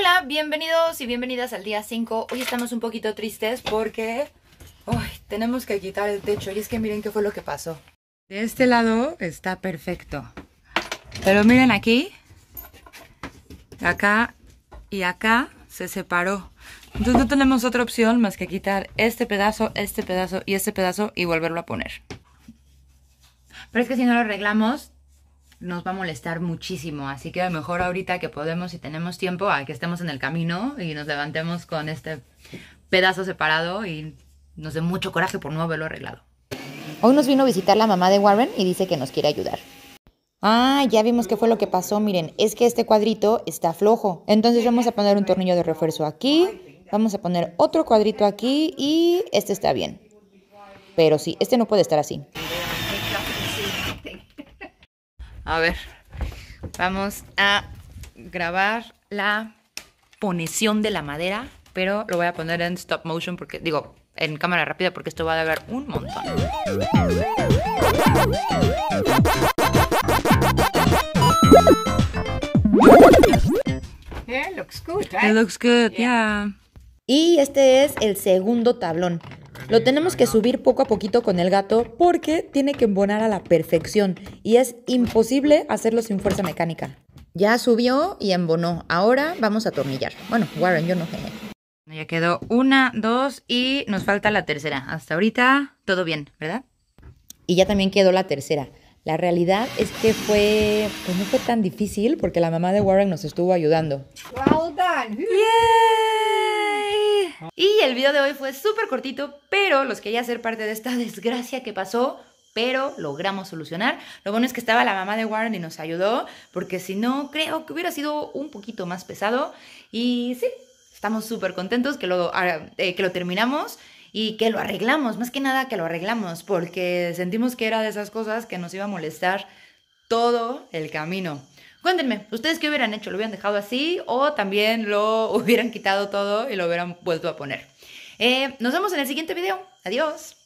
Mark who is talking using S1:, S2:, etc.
S1: Hola, bienvenidos y bienvenidas al día 5. Hoy estamos un poquito tristes porque tenemos que quitar el techo y es que miren qué fue lo que pasó. De este lado está perfecto. Pero miren aquí, acá y acá se separó. Entonces no tenemos otra opción más que quitar este pedazo, este pedazo y este pedazo y volverlo a poner. Pero es que si no lo arreglamos, nos va a molestar muchísimo. Así que mejor ahorita que podemos y tenemos tiempo a que estemos en el camino y nos levantemos con este pedazo separado y nos dé mucho coraje por no haberlo arreglado. Hoy nos vino a visitar la mamá de Warren y dice que nos quiere ayudar. Ah, ya vimos qué fue lo que pasó. Miren, es que este cuadrito está flojo. Entonces vamos a poner un tornillo de refuerzo aquí. Vamos a poner otro cuadrito aquí y este está bien. Pero sí, este no puede estar así. A ver, vamos a grabar la poneción de la madera, pero lo voy a poner en stop motion porque, digo, en cámara rápida porque esto va a dar un montón. Y este es el segundo tablón. Lo tenemos que subir poco a poquito con el gato porque tiene que embonar a la perfección y es imposible hacerlo sin fuerza mecánica. Ya subió y embonó. Ahora vamos a atornillar. Bueno, Warren, yo no sé. Ya quedó una, dos y nos falta la tercera. Hasta ahorita todo bien, ¿verdad? Y ya también quedó la tercera. La realidad es que fue, pues no fue tan difícil porque la mamá de Warren nos estuvo ayudando. Well el video de hoy fue súper cortito, pero los quería hacer parte de esta desgracia que pasó, pero logramos solucionar. Lo bueno es que estaba la mamá de Warren y nos ayudó, porque si no, creo que hubiera sido un poquito más pesado. Y sí, estamos súper contentos que lo, ah, eh, que lo terminamos y que lo arreglamos, más que nada que lo arreglamos, porque sentimos que era de esas cosas que nos iba a molestar todo el camino. Cuéntenme, ¿ustedes qué hubieran hecho? ¿Lo hubieran dejado así o también lo hubieran quitado todo y lo hubieran vuelto a poner? Eh, nos vemos en el siguiente video. Adiós.